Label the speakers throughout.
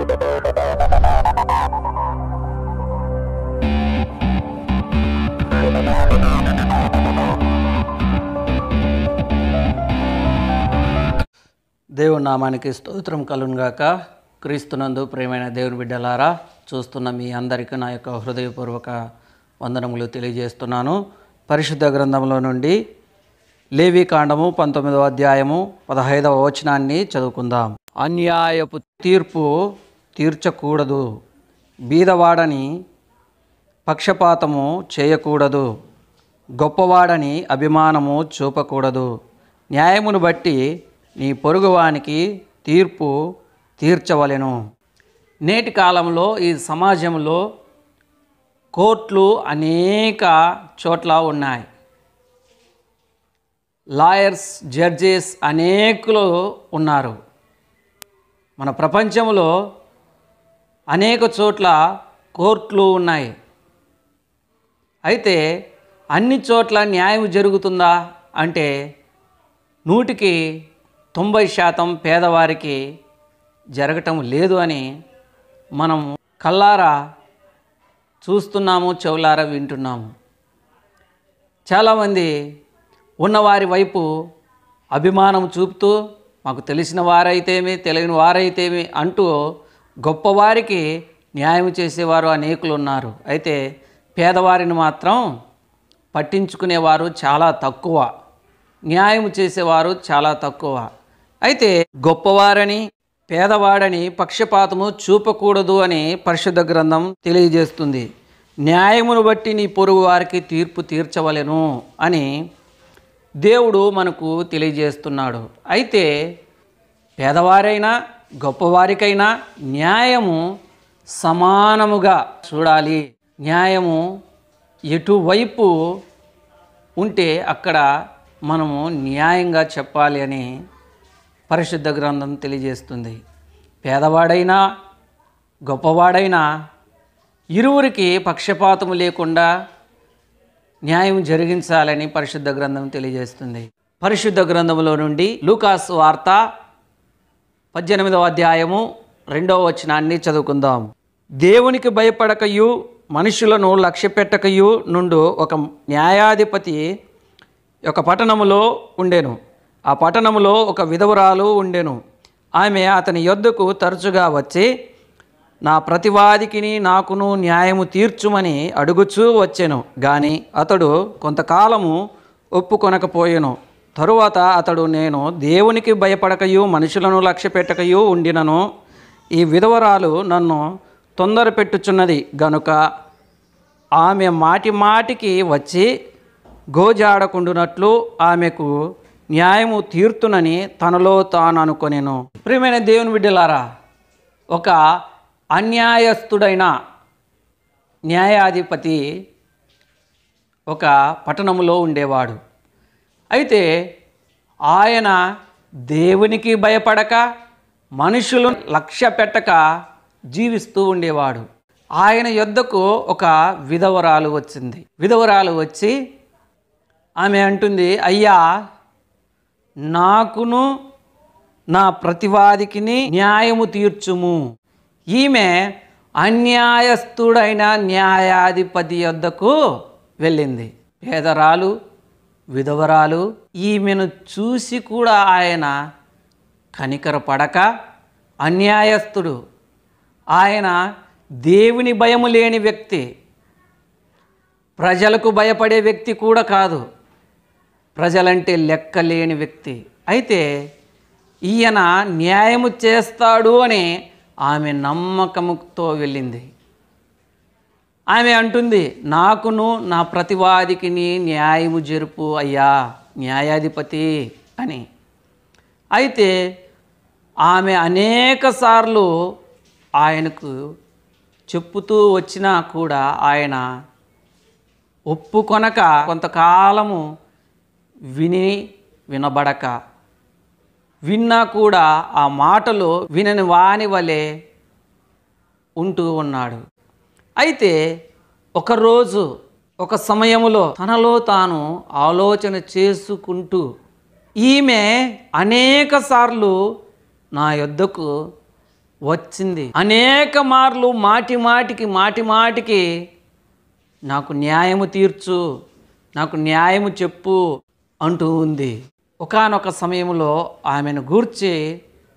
Speaker 1: దేవుని నామానికి స్తోత్రం కలుగాక క్రీస్తునందు ప్రేమైన దేవుని బిడ్డలారా చూస్తున్న మీ అందరికీ నా యొక్క హృదయపూర్వక వందనములు తెలియజేస్తున్నాను పరిశుద్ధ గ్రంథంలో నుండి లేవి కాండము పంతొమ్మిదవ అధ్యాయము పదహైదవ వచనాన్ని చదువుకుందాం అన్యాయపు తీర్పు తీర్చకూడదు బీదవాడని పక్షపాతము చేయకూడదు గొప్పవాడని అభిమానము చూపకూడదు న్యాయమును బట్టి నీ పొరుగువానికి తీర్పు తీర్చవలెను నేటి కాలంలో ఈ సమాజంలో కోర్టులు అనేక చోట్ల ఉన్నాయి లాయర్స్ జడ్జెస్ అనేకులు ఉన్నారు మన ప్రపంచంలో అనేక చోట్ల కోర్టులు ఉన్నాయి అయితే అన్ని చోట్ల న్యాయం జరుగుతుందా అంటే నూటికి తొంభై శాతం పేదవారికి జరగటం లేదు అని మనం కల్లారా చూస్తున్నాము చెవులారా వింటున్నాము చాలామంది ఉన్నవారి వైపు అభిమానం చూపుతూ మాకు తెలిసిన వారైతేమి తెలియని వారైతేమి అంటూ గొప్పవారికి న్యాయం చేసేవారు అనేకులు ఉన్నారు అయితే పేదవారిని మాత్రం పట్టించుకునేవారు చాలా తక్కువ న్యాయం చేసేవారు చాలా తక్కువ అయితే గొప్పవారని పేదవాడని పక్షపాతము చూపకూడదు అని పరిశుద్ధ గ్రంథం తెలియజేస్తుంది న్యాయమును బట్టి నీ పొరుగు వారికి తీర్పు తీర్చవలెను అని దేవుడు మనకు తెలియజేస్తున్నాడు అయితే పేదవారైనా గొప్పవారికైనా న్యాయము సమానముగా చూడాలి న్యాయము ఎటువైపు ఉంటే అక్కడ మనము న్యాయంగా చెప్పాలి అని పరిశుద్ధ గ్రంథం తెలియజేస్తుంది పేదవాడైనా గొప్పవాడైనా ఇరువురికి పక్షపాతము లేకుండా న్యాయం జరిగించాలని పరిశుద్ధ గ్రంథం తెలియజేస్తుంది పరిశుద్ధ గ్రంథంలో నుండి లూకాస్ వార్త పద్దెనిమిదవ అధ్యాయము రెండవ వచనాన్ని చదువుకుందాం దేవునికి భయపడకయు మనుషులను లక్ష్యపెట్టకయు నుండు ఒక న్యాయాధిపతి ఒక పట్టణములో ఉండెను ఆ పట్టణములో ఒక విధవురాలు ఉండెను ఆమె అతని యొద్దకు తరచుగా వచ్చి నా ప్రతివాదికిని నాకును న్యాయము తీర్చుమని అడుగుచూ వచ్చెను కానీ అతడు కొంతకాలము ఒప్పుకొనకపోయెను తరువాత అతడు నేను దేవునికి భయపడకయు మనుషులను లక్ష్యపెట్టకయు ఉండినను ఈ విధవరాలు నన్ను తొందర పెట్టుచున్నది గనుక ఆమె మాటి మాటికి వచ్చి గోజాడకుండునట్లు ఆమెకు న్యాయము తీర్తునని తనలో తాను అనుకునేను ప్రియమైన దేవుని బిడ్డలారా ఒక అన్యాయస్థుడైన న్యాయాధిపతి ఒక పట్టణంలో ఉండేవాడు అయితే ఆయన దేవునికి భయపడక మనుషులు లక్ష్య పెట్టక జీవిస్తూ ఉండేవాడు ఆయన యొద్దకు ఒక విధవరాలు వచ్చింది విధవరాలు వచ్చి ఆమె అంటుంది అయ్యా నాకును నా ప్రతివాదికిని న్యాయము తీర్చుము ఈమె అన్యాయస్థుడైన న్యాయాధిపతి యొద్దకు వెళ్ళింది పేదరాలు విధవరాలు ఈమెను చూసి కూడా ఆయన కనికరపడక అన్యాయస్తుడు ఆయన దేవుని భయము లేని వ్యక్తి ప్రజలకు భయపడే వ్యక్తి కూడా కాదు ప్రజలంటే లెక్క లేని వ్యక్తి అయితే ఈయన న్యాయము చేస్తాడు అని ఆమె నమ్మకముతో వెళ్ళింది ఆమె అంటుంది నాకును నా ప్రతివాదికిని న్యాయము జరుపు అయ్యా న్యాయాధిపతి అని అయితే ఆమె అనేకసార్లు ఆయనకు చెప్పుతూ వచ్చినా కూడా ఆయన ఒప్పుకొనక కొంతకాలము విని వినబడక విన్నా కూడా ఆ మాటలు వినని వాని వలె ఉంటూ ఉన్నాడు అయితే ఒకరోజు ఒక సమయంలో తనలో తాను ఆలోచన చేసుకుంటూ ఈమె అనేక సార్లు నా యొద్దకు వచ్చింది అనేక మార్లు మాటి మాటికి మాటి మాటికి నాకు న్యాయము తీర్చు నాకు న్యాయము చెప్పు అంటూ ఉంది ఒకనొక సమయంలో ఆమెను గూర్చి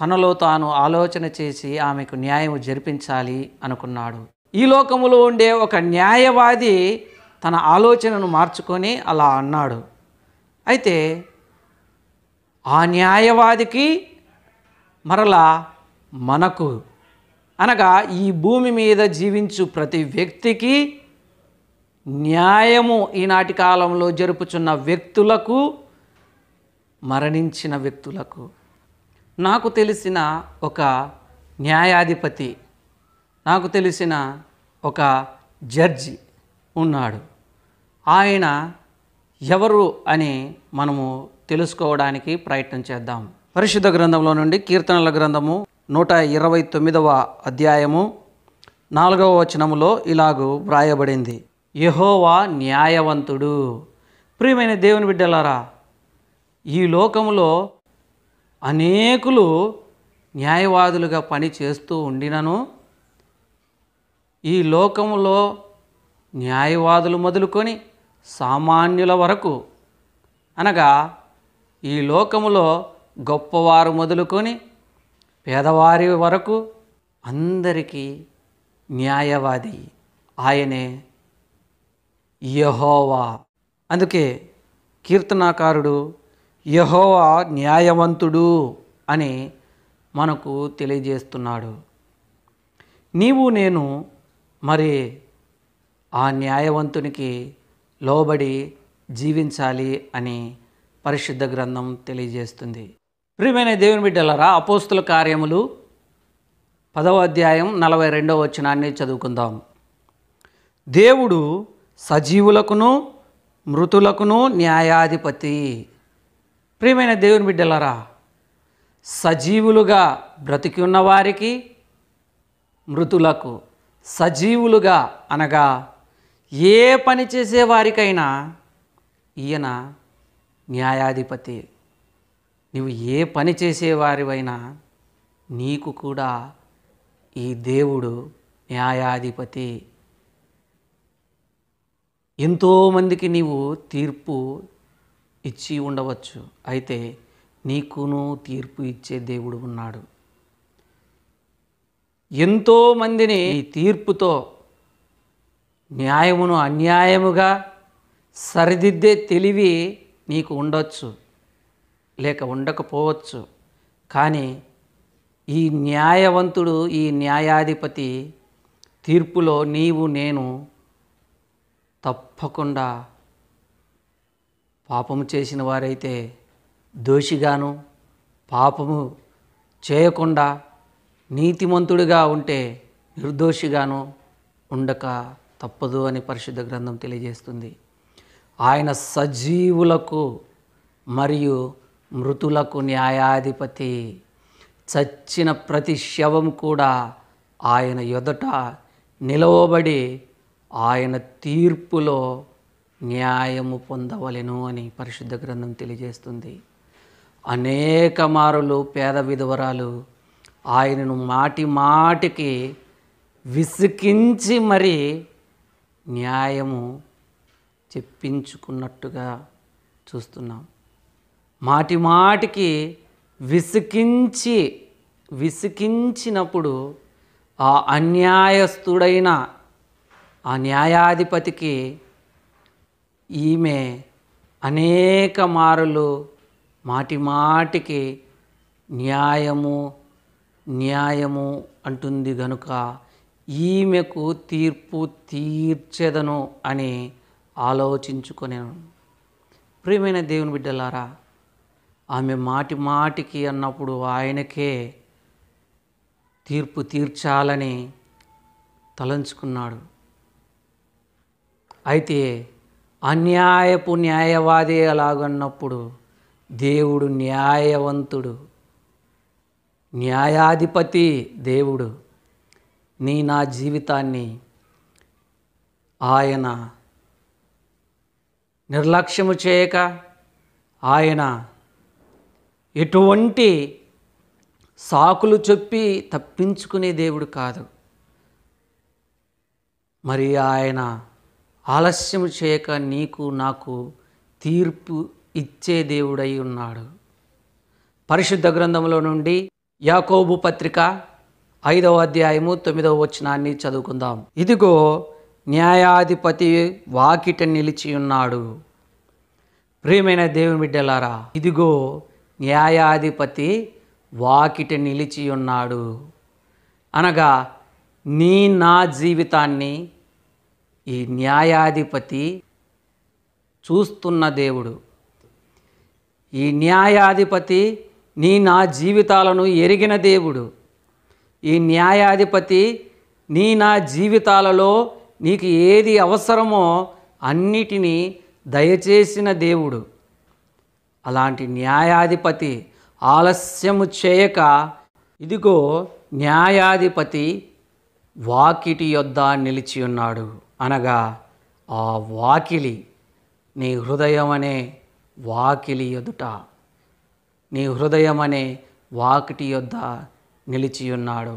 Speaker 1: తనలో తాను ఆలోచన చేసి ఆమెకు న్యాయం జరిపించాలి అనుకున్నాడు ఈ లోకములో ఉండే ఒక న్యాయవాది తన ఆలోచనను మార్చుకొని అలా అన్నాడు అయితే ఆ న్యాయవాదికి మరలా మనకు అనగా ఈ భూమి మీద జీవించు ప్రతి వ్యక్తికి న్యాయము ఈనాటి కాలంలో జరుపుచున్న వ్యక్తులకు మరణించిన వ్యక్తులకు నాకు తెలిసిన ఒక న్యాయాధిపతి నాకు తెలిసిన ఒక జడ్జి ఉన్నాడు ఆయన ఎవరు అని మనము తెలుసుకోవడానికి ప్రయత్నం చేద్దాం పరిశుద్ధ గ్రంథంలో నుండి కీర్తనల గ్రంథము నూట ఇరవై తొమ్మిదవ అధ్యాయము నాలుగవ వచనములో ఇలాగూ వ్రాయబడింది యహోవా న్యాయవంతుడు ప్రియమైన దేవుని బిడ్డలారా ఈ లోకములో అనేకులు న్యాయవాదులుగా పని చేస్తూ ఉండినను ఈ లోకంలో న్యాయవాదులు మొదలుకొని సామాన్యుల వరకు అనగా ఈ లోకములో గొప్పవారు మొదలుకొని పేదవారి వరకు అందరికీ న్యాయవాది ఆయనే యహోవా అందుకే కీర్తనాకారుడు యహోవా న్యాయవంతుడు అని మనకు తెలియజేస్తున్నాడు నీవు నేను మరి ఆ న్యాయవంతునికి లోబడి జీవించాలి అని పరిశుద్ధ గ్రంథం తెలియజేస్తుంది ప్రియమైన దేవుని బిడ్డలరా అపోస్తుల కార్యములు పదవ అధ్యాయం నలభై రెండవ వచనాన్ని చదువుకుందాం దేవుడు సజీవులకును మృతులకును న్యాయాధిపతి ప్రియమైన దేవుని బిడ్డలరా సజీవులుగా బ్రతికి ఉన్నవారికి మృతులకు సజీవులుగా అనగా ఏ పని చేసేవారికైనా ఈయన న్యాయాధిపతి నువ్వు ఏ పని చేసేవారివైనా నీకు కూడా ఈ దేవుడు న్యాయాధిపతి ఎంతోమందికి నీవు తీర్పు ఇచ్చి ఉండవచ్చు అయితే నీకును తీర్పు ఇచ్చే దేవుడు ఉన్నాడు ఎంతోమందిని ఈ తీర్పుతో న్యాయమును అన్యాయముగా సరిదిద్దే తెలివి నీకు ఉండొచ్చు లేక ఉండకపోవచ్చు కానీ ఈ న్యాయవంతుడు ఈ న్యాయాధిపతి తీర్పులో నీవు నేను తప్పకుండా పాపము చేసిన వారైతే దోషిగాను పాపము చేయకుండా నీతిమంతుడిగా ఉంటే నిర్దోషిగాను ఉండక తప్పదు అని పరిశుద్ధ గ్రంథం తెలియజేస్తుంది ఆయన సజీవులకు మరియు మృతులకు న్యాయాధిపతి చచ్చిన ప్రతి శవం కూడా ఆయన ఎదుట నిలవబడి ఆయన తీర్పులో న్యాయము పొందవలెను అని పరిశుద్ధ గ్రంథం తెలియజేస్తుంది అనేక మారులు పేద విధవరాలు ఆయనను మాటి మాటికి విసికించి మరి న్యాయము చెప్పించుకున్నట్టుగా చూస్తున్నాం మాటి మాటికి విసికించి విసికించినప్పుడు ఆ అన్యాయస్తుడైన ఆ న్యాయాధిపతికి ఈమె అనేక మారులు మాటి మాటికి న్యాయము న్యాయము అంటుంది గనుక ఈమెకు తీర్పు తీర్చెదను అని ఆలోచించుకొనేను ప్రియమైన దేవుని బిడ్డలారా ఆమె మాటి మాటికి అన్నప్పుడు ఆయనకే తీర్పు తీర్చాలని తలంచుకున్నాడు అయితే అన్యాయపు న్యాయవాది అలాగన్నప్పుడు దేవుడు న్యాయవంతుడు న్యాయాధిపతి దేవుడు నీ నా జీవితాన్ని ఆయన నిర్లక్ష్యము చేయక ఆయన ఎటువంటి సాకులు చెప్పి తప్పించుకునే దేవుడు కాదు మరి ఆయన ఆలస్యం చేయక నీకు నాకు తీర్పు ఇచ్చే దేవుడై ఉన్నాడు పరిశుద్ధ గ్రంథంలో నుండి యాకోబు పత్రిక ఐదవ అధ్యాయము తొమ్మిదవ వచనాన్ని చదువుకుందాం ఇదిగో న్యాయాధిపతి వాకిట నిలిచి ఉన్నాడు ప్రియమైన దేవుని బిడ్డలారా ఇదిగో న్యాయాధిపతి వాకిట నిలిచి ఉన్నాడు అనగా నీ నా జీవితాన్ని ఈ న్యాయాధిపతి చూస్తున్న దేవుడు ఈ న్యాయాధిపతి నీ నా జీవితాలను ఎరిగిన దేవుడు ఈ న్యాయాధిపతి నీ నా జీవితాలలో నీకు ఏది అవసరమో అన్నిటినీ దయచేసిన దేవుడు అలాంటి న్యాయాధిపతి ఆలస్యము చేయక ఇదిగో న్యాయాధిపతి వాకిటి యొద్ద నిలిచి ఉన్నాడు అనగా ఆ వాకిలి నీ హృదయం అనే వాకిలి ఎదుట నీ హృదయం అనే వాకిటి యొద్ద నిలిచియున్నాడు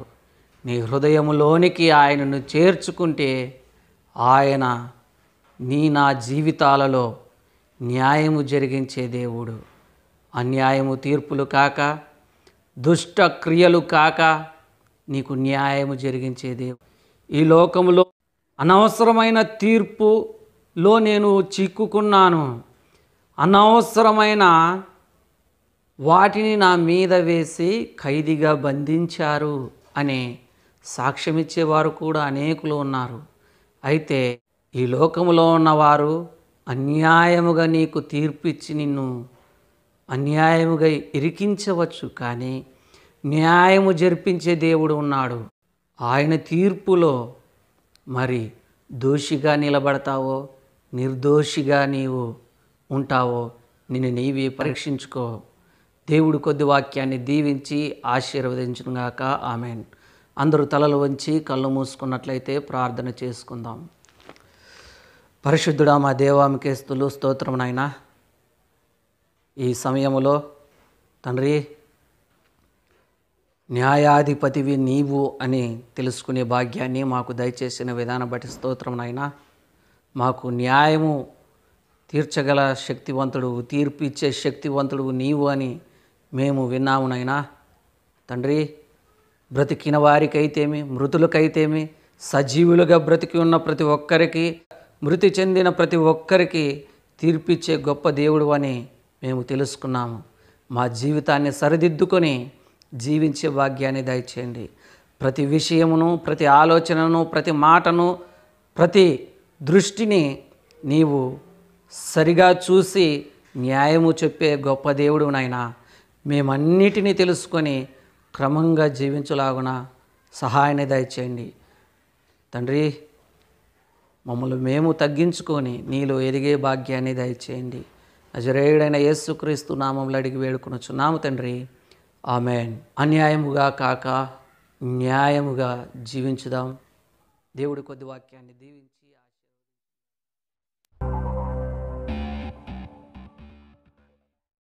Speaker 1: నీ హృదయములోనికి ఆయనను చేర్చుకుంటే ఆయన నీ నా జీవితాలలో న్యాయము జరిగించే దేవుడు అన్యాయము తీర్పులు కాక దుష్ట క్రియలు కాక నీకు న్యాయము జరిగించే దేవుడు ఈ లోకములో అనవసరమైన తీర్పులో నేను చిక్కుకున్నాను అనవసరమైన వాటిని నా మీద వేసి ఖైదీగా బంధించారు అనే సాక్ష్యమిచ్చేవారు కూడా అనేకులు ఉన్నారు అయితే ఈ లోకంలో ఉన్నవారు అన్యాయముగా నీకు తీర్పిచ్చి నిన్ను అన్యాయముగా ఇరికించవచ్చు కానీ న్యాయము జరిపించే దేవుడు ఉన్నాడు ఆయన తీర్పులో మరి దోషిగా నిలబడతావో నిర్దోషిగా నీవు ఉంటావో నిన్ను నీవి పరీక్షించుకో దేవుడు కొద్ది వాక్యాన్ని దీవించి ఆశీర్వదించినగాక ఆమెన్ అందరూ తలలు వంచి కళ్ళు మూసుకున్నట్లయితే ప్రార్థన చేసుకుందాం పరిశుద్ధుడా మా దేవామికేస్తులు స్తోత్రమునైనా ఈ సమయంలో తండ్రి న్యాయాధిపతివి నీవు అని తెలుసుకునే భాగ్యాన్ని మాకు దయచేసిన విధానం బట్టి స్తోత్రమునైనా మాకు న్యాయము తీర్చగల శక్తివంతుడు తీర్పు ఇచ్చే శక్తివంతుడు నీవు అని మేము విన్నాము నైనా తండ్రి బ్రతికిన వారికైతేమి మృతులకైతేమి సజీవులుగా బ్రతికి ఉన్న ప్రతి ఒక్కరికి మృతి చెందిన ప్రతి ఒక్కరికి తీర్పిచ్చే గొప్ప దేవుడు అని మేము తెలుసుకున్నాము మా జీవితాన్ని సరిదిద్దుకొని జీవించే భాగ్యాన్ని దయచేయండి ప్రతి విషయమును ప్రతి ఆలోచనను ప్రతి మాటను ప్రతి దృష్టిని నీవు సరిగా చూసి న్యాయము చెప్పే గొప్ప దేవుడు నాయనా మేమన్నిటినీ తెలుసుకొని క్రమంగా జీవించలాగున సహాయాన్ని దయచేయండి తండ్రి మమ్మల్ని మేము తగ్గించుకొని నీలో ఎదిగే భాగ్యాన్ని దయచేయండి అజరేయుడైన యేసుక్రీస్తు నామంలో అడిగి వేడుకొనొచ్చున్నాము తండ్రి ఆమె అన్యాయముగా కాక న్యాయముగా జీవించుదాం దేవుడి కొద్ది వాక్యాన్ని దీవించి